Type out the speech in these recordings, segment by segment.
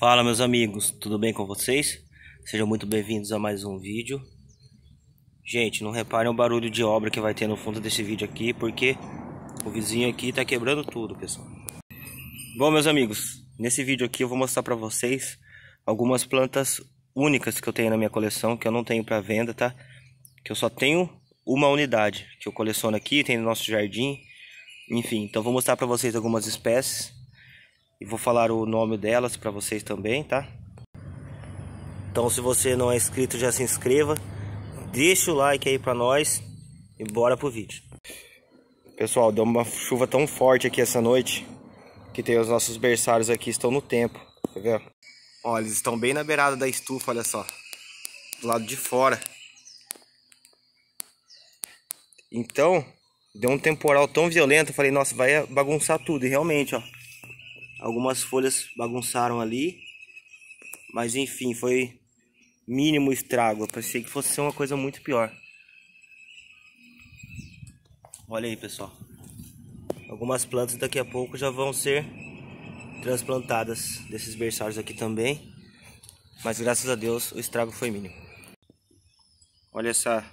Fala meus amigos, tudo bem com vocês? Sejam muito bem-vindos a mais um vídeo. Gente, não reparem o barulho de obra que vai ter no fundo desse vídeo aqui, porque o vizinho aqui tá quebrando tudo, pessoal. Bom, meus amigos, nesse vídeo aqui eu vou mostrar para vocês algumas plantas únicas que eu tenho na minha coleção, que eu não tenho para venda, tá? Que eu só tenho uma unidade, que eu coleciono aqui, tem no nosso jardim, enfim. Então vou mostrar para vocês algumas espécies e vou falar o nome delas para vocês também, tá? Então, se você não é inscrito, já se inscreva, deixa o like aí para nós e bora pro vídeo. Pessoal, deu uma chuva tão forte aqui essa noite que tem os nossos berçários aqui estão no tempo, tá vendo? eles estão bem na beirada da estufa, olha só. Do lado de fora. Então, deu um temporal tão violento, eu falei, nossa, vai bagunçar tudo. E realmente, ó, Algumas folhas bagunçaram ali. Mas enfim, foi mínimo estrago. Eu pensei que fosse ser uma coisa muito pior. Olha aí, pessoal. Algumas plantas daqui a pouco já vão ser transplantadas desses berçários aqui também. Mas graças a Deus o estrago foi mínimo. Olha essa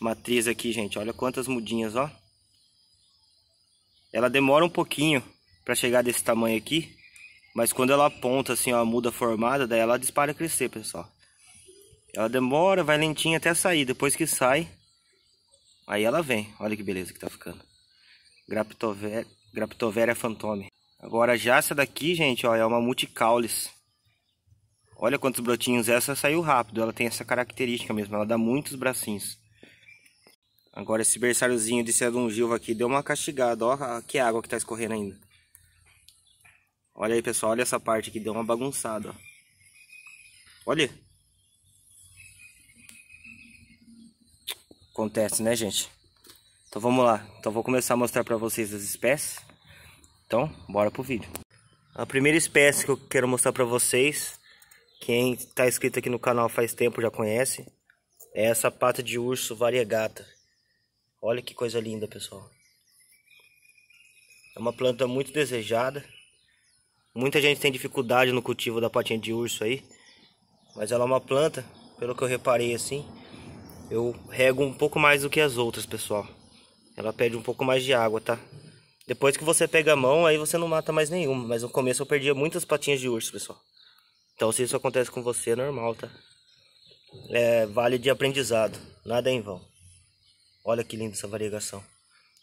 matriz aqui, gente. Olha quantas mudinhas, ó. Ela demora um pouquinho para chegar desse tamanho aqui. Mas quando ela aponta assim, ó, a muda formada, daí ela dispara a crescer, pessoal. Ela demora, vai lentinha até sair. Depois que sai, aí ela vem. Olha que beleza que tá ficando. Graptover... Graptoveria fantome. Agora já essa daqui, gente, ó, é uma multicaulis. Olha quantos brotinhos essa saiu rápido. Ela tem essa característica mesmo, ela dá muitos bracinhos. Agora esse berçáriozinho de Cedungilva aqui deu uma castigada, ó, que água que tá escorrendo ainda. Olha aí, pessoal. Olha essa parte aqui. Deu uma bagunçada, ó. Olha. Acontece, né, gente? Então vamos lá. Então vou começar a mostrar para vocês as espécies. Então, bora pro vídeo. A primeira espécie que eu quero mostrar para vocês, quem está inscrito aqui no canal faz tempo já conhece, é essa pata de urso variegata. Olha que coisa linda, pessoal. É uma planta muito desejada. Muita gente tem dificuldade no cultivo da patinha de urso aí, mas ela é uma planta, pelo que eu reparei assim, eu rego um pouco mais do que as outras, pessoal. Ela pede um pouco mais de água, tá? Depois que você pega a mão, aí você não mata mais nenhuma. Mas no começo eu perdia muitas patinhas de urso, pessoal. Então se isso acontece com você, é normal, tá? É, vale de aprendizado. Nada é em vão. Olha que linda essa variegação.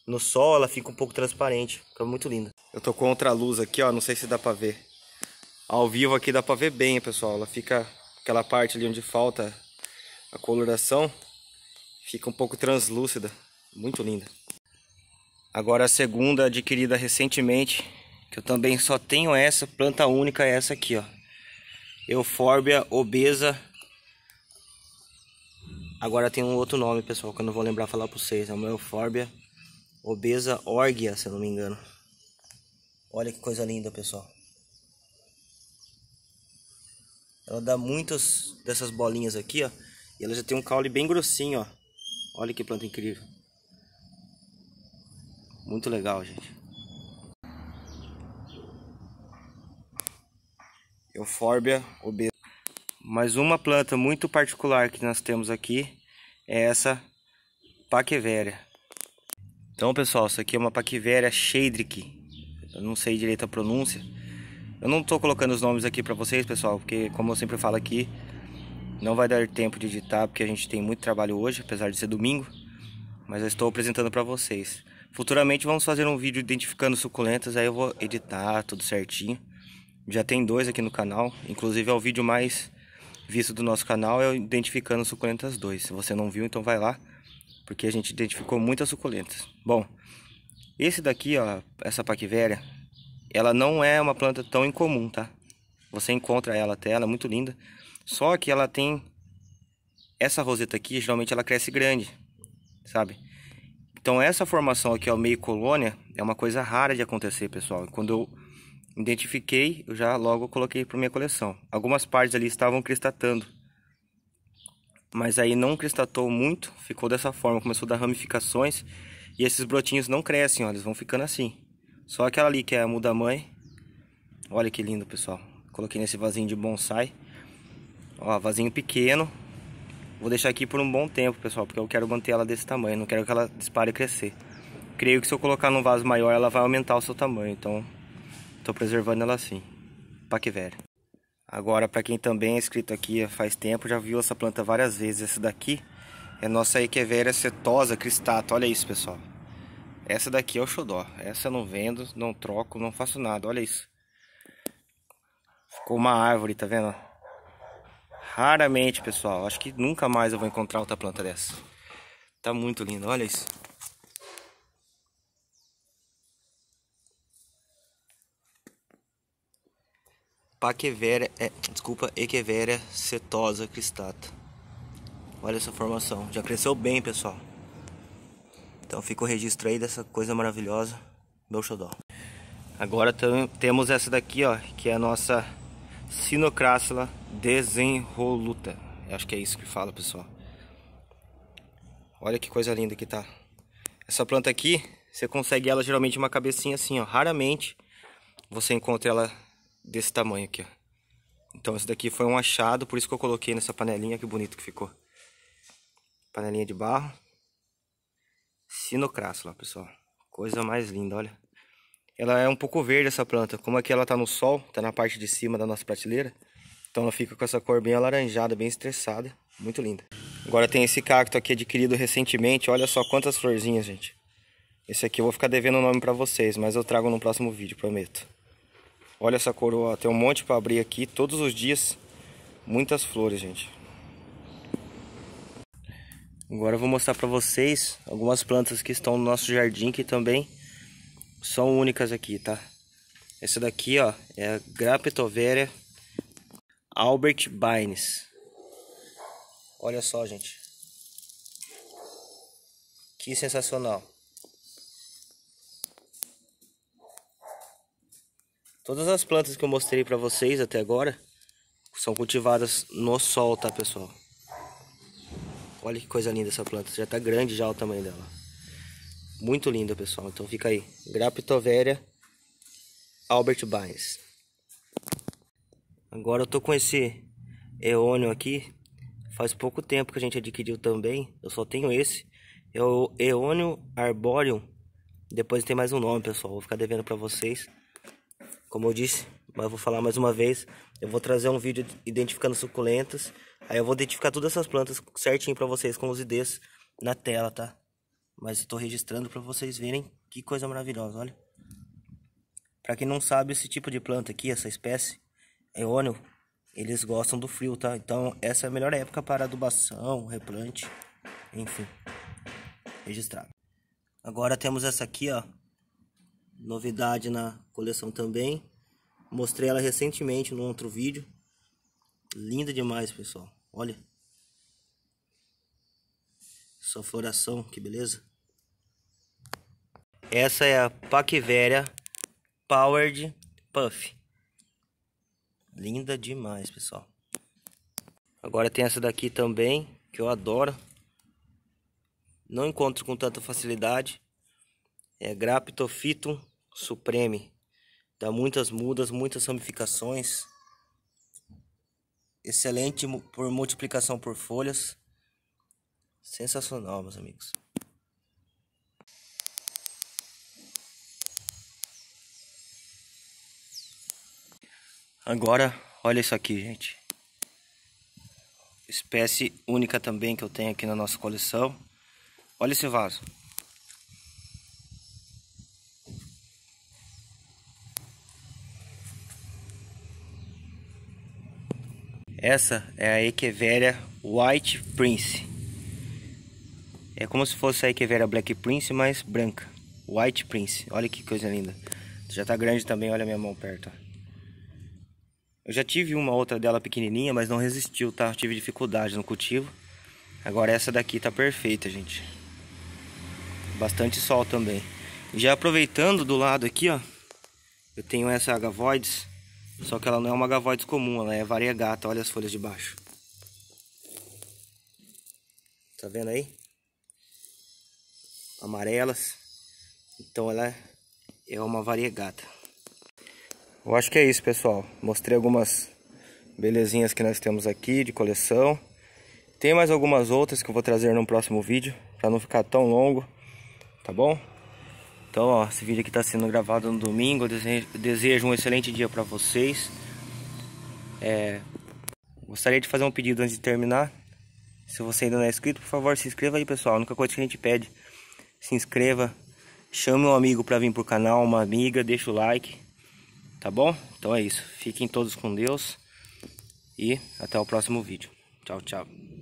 No sol ela fica um pouco transparente. Fica muito linda. Eu tô contra a luz aqui, ó. Não sei se dá pra ver. Ao vivo aqui dá pra ver bem, pessoal. Ela fica... Aquela parte ali onde falta a coloração. Fica um pouco translúcida. Muito linda. Agora a segunda adquirida recentemente. Que eu também só tenho essa. Planta única é essa aqui, ó. Eufórbia obesa. Agora tem um outro nome, pessoal, que eu não vou lembrar falar para vocês. É uma eufórbia obesa orgia, se eu não me engano. Olha que coisa linda, pessoal. Ela dá muitas dessas bolinhas aqui, ó. E ela já tem um caule bem grossinho, ó. Olha que planta incrível. Muito legal, gente. Eufórbia obesa. Mas uma planta muito particular que nós temos aqui é essa paquevéria. Então, pessoal, isso aqui é uma paquevéria sheidrick, eu não sei direito a pronúncia. Eu não estou colocando os nomes aqui para vocês, pessoal, porque como eu sempre falo aqui, não vai dar tempo de editar, porque a gente tem muito trabalho hoje, apesar de ser domingo, mas eu estou apresentando para vocês. Futuramente vamos fazer um vídeo identificando suculentas, aí eu vou editar tudo certinho. Já tem dois aqui no canal, inclusive é o vídeo mais visto do nosso canal, é o identificando suculentas 2. Se você não viu, então vai lá, porque a gente identificou muitas suculentas. Bom, esse daqui, ó, essa paquivéria, ela não é uma planta tão incomum, tá? Você encontra ela até, ela é muito linda. Só que ela tem... Essa roseta aqui, geralmente ela cresce grande, sabe? Então essa formação aqui, ó, meio colônia, é uma coisa rara de acontecer, pessoal. Quando eu identifiquei, eu já logo coloquei para minha coleção. Algumas partes ali estavam cristatando. Mas aí não cristatou muito, ficou dessa forma, começou a dar ramificações e esses brotinhos não crescem, ó, eles vão ficando assim. Só aquela ali que é a muda mãe. Olha que lindo, pessoal. Coloquei nesse vasinho de bonsai. Ó, vasinho pequeno. Vou deixar aqui por um bom tempo, pessoal, porque eu quero manter ela desse tamanho. Não quero que ela dispare e crescer. Creio que se eu colocar num vaso maior, ela vai aumentar o seu tamanho. Então, estou preservando ela assim. que velho. Agora, para quem também é inscrito aqui faz tempo, já viu essa planta várias vezes. Essa daqui é nossa Echeveria é cetosa cristata. Olha isso, pessoal. Essa daqui é o xodó. Essa eu não vendo, não troco, não faço nada. Olha isso. Ficou uma árvore, tá vendo? Raramente, pessoal. Acho que nunca mais eu vou encontrar outra planta dessa. Tá muito lindo. olha isso. Paquevera, é, desculpa, Equevera cetosa cristata. Olha essa formação. Já cresceu bem, pessoal. Então fica o registro aí dessa coisa maravilhosa. Meu xodó. Agora temos essa daqui, ó. Que é a nossa Sinocrácula desenroluta. Eu acho que é isso que fala, pessoal. Olha que coisa linda que tá. Essa planta aqui, você consegue ela geralmente uma cabecinha assim, ó. Raramente você encontra ela desse tamanho aqui, ó. Então esse daqui foi um achado, por isso que eu coloquei nessa panelinha, que bonito que ficou panelinha de barro. Sinocrássula, pessoal. Coisa mais linda, olha. Ela é um pouco verde essa planta. Como aqui ela tá no sol, tá na parte de cima da nossa prateleira. Então ela fica com essa cor bem alaranjada, bem estressada. Muito linda. Agora tem esse cacto aqui adquirido recentemente. Olha só quantas florzinhas, gente. Esse aqui eu vou ficar devendo o nome para vocês, mas eu trago no próximo vídeo, prometo. Olha essa coroa, tem um monte para abrir aqui todos os dias. Muitas flores, gente. Agora eu vou mostrar para vocês algumas plantas que estão no nosso jardim que também são únicas aqui, tá? Essa daqui, ó, é a Grapetoveria Albert Bynes. Olha só, gente. Que sensacional. Todas as plantas que eu mostrei para vocês até agora são cultivadas no sol, tá, pessoal? Olha que coisa linda essa planta. Já tá grande já o tamanho dela. Muito linda, pessoal. Então fica aí. Grapitoveria Albert Bynes. Agora eu tô com esse eônio aqui. Faz pouco tempo que a gente adquiriu também. Eu só tenho esse. É o eônio arbóreo Depois tem mais um nome, pessoal. Vou ficar devendo para vocês como eu disse, mas vou falar mais uma vez, eu vou trazer um vídeo identificando suculentas, aí eu vou identificar todas essas plantas certinho para vocês com os IDs na tela, tá? Mas estou registrando para vocês verem que coisa maravilhosa, olha. Para quem não sabe, esse tipo de planta aqui, essa espécie, é ônio, eles gostam do frio, tá? Então essa é a melhor época para adubação, replante, enfim, registrado. Agora temos essa aqui, ó, novidade na coleção também. Mostrei ela recentemente num outro vídeo. Linda demais, pessoal. Olha. Só floração, que beleza. Essa é a Paquiveria Powered Puff. Linda demais, pessoal. Agora tem essa daqui também, que eu adoro. Não encontro com tanta facilidade. É Graptophytum supreme, dá muitas mudas, muitas ramificações, excelente por multiplicação por folhas, sensacional, meus amigos. Agora, olha isso aqui, gente. Espécie única também que eu tenho aqui na nossa coleção. Olha esse vaso. Essa é a Echeveria White Prince. É como se fosse a Echeveria Black Prince, mas branca. White Prince. Olha que coisa linda. Já tá grande também, olha a minha mão perto. Eu já tive uma outra dela pequenininha, mas não resistiu, tá? tive dificuldade no cultivo. Agora essa daqui tá perfeita, gente. Bastante sol também. Já aproveitando do lado aqui, ó. Eu tenho essa Agavoides só que ela não é uma gavoides comum, ela é variegata. Olha as folhas de baixo. Tá vendo aí? Amarelas. Então ela é uma variegata. Eu acho que é isso, pessoal. Mostrei algumas belezinhas que nós temos aqui de coleção. Tem mais algumas outras que eu vou trazer no próximo vídeo, para não ficar tão longo, tá bom? Então, ó, esse vídeo aqui está sendo gravado no domingo. Eu desejo um excelente dia para vocês. É, gostaria de fazer um pedido antes de terminar. Se você ainda não é inscrito, por favor, se inscreva aí, pessoal. A única coisa que a gente pede, se inscreva. Chame um amigo para vir pro canal, uma amiga, deixa o like. Tá bom? Então é isso. Fiquem todos com Deus. E até o próximo vídeo. Tchau, tchau.